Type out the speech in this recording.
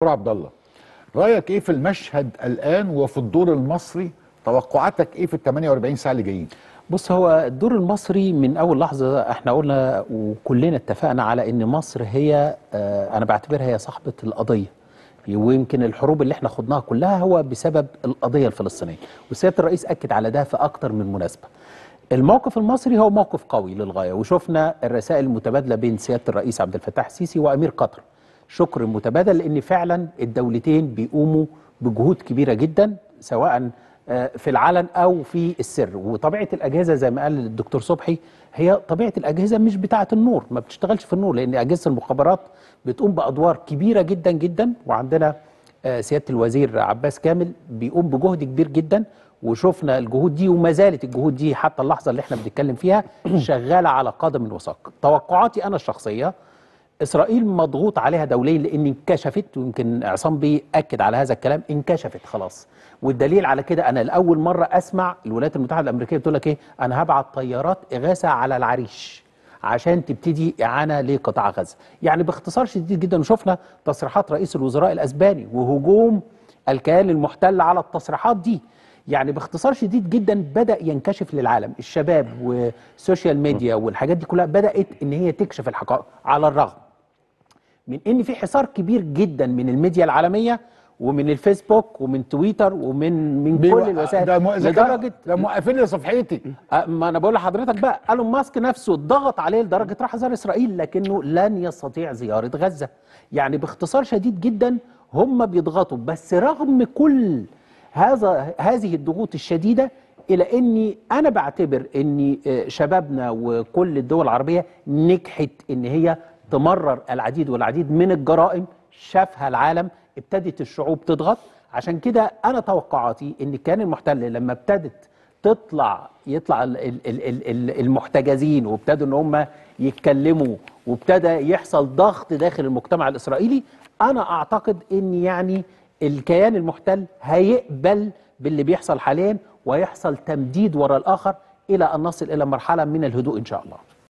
دكتور عبد الله رايك ايه في المشهد الان وفي الدور المصري توقعاتك ايه في ال 48 ساعه اللي جايين بص هو الدور المصري من اول لحظه احنا قلنا وكلنا اتفقنا على ان مصر هي آه، انا بعتبرها هي صاحبه القضيه ويمكن الحروب اللي احنا خضناها كلها هو بسبب القضيه الفلسطينيه وسياده الرئيس اكد على ده في اكتر من مناسبه الموقف المصري هو موقف قوي للغايه وشفنا الرسائل المتبادله بين سياده الرئيس عبد الفتاح السيسي وامير قطر شكر متبادل لأن فعلا الدولتين بيقوموا بجهود كبيرة جدا سواء آه، في العلن أو في السر وطبيعة الأجهزة زي ما قال الدكتور صبحي هي طبيعة الأجهزة مش بتاعة النور ما بتشتغلش في النور لأن أجهزة المخابرات بتقوم بأدوار كبيرة جدا جدا وعندنا آه، سيادة الوزير عباس كامل بيقوم بجهد كبير جدا وشفنا الجهود دي وما زالت الجهود دي حتى اللحظة اللي احنا بنتكلم فيها شغالة على قدم وساق توقعاتي أنا الشخصية اسرائيل مضغوط عليها دوليا لان انكشفت ويمكن عصام بيه اكد على هذا الكلام انكشفت خلاص والدليل على كده انا لاول مره اسمع الولايات المتحده الامريكيه بتقول لك ايه انا هبعت طيارات اغاثه على العريش عشان تبتدي اعانه لقطاع غزه يعني باختصار شديد جدا وشفنا تصريحات رئيس الوزراء الاسباني وهجوم الكيان المحتل على التصريحات دي يعني باختصار شديد جدا بدا ينكشف للعالم الشباب والسوشيال ميديا والحاجات دي كلها بدات ان هي تكشف الحقائق على الرغم من ان في حصار كبير جدا من الميديا العالميه ومن الفيسبوك ومن تويتر ومن من كل الوسائل ده لدرجه ده موقفين لي صفحتي آه، ما انا بقول لحضرتك بقى قالوا ماسك نفسه ضغط عليه لدرجه راح زار اسرائيل لكنه لن يستطيع زياره غزه يعني باختصار شديد جدا هم بيضغطوا بس رغم كل هذا هذه الضغوط الشديده الى اني انا بعتبر ان آه، شبابنا وكل الدول العربيه نجحت ان هي تمرر العديد والعديد من الجرائم شافها العالم ابتدت الشعوب تضغط عشان كده انا توقعاتي ان كان المحتل لما ابتدت تطلع يطلع المحتجزين وابتدوا ان هم يتكلموا وابتدى يحصل ضغط داخل المجتمع الاسرائيلي انا اعتقد ان يعني الكيان المحتل هيقبل باللي بيحصل حاليا ويحصل تمديد وراء الاخر الى ان نصل الى مرحله من الهدوء ان شاء الله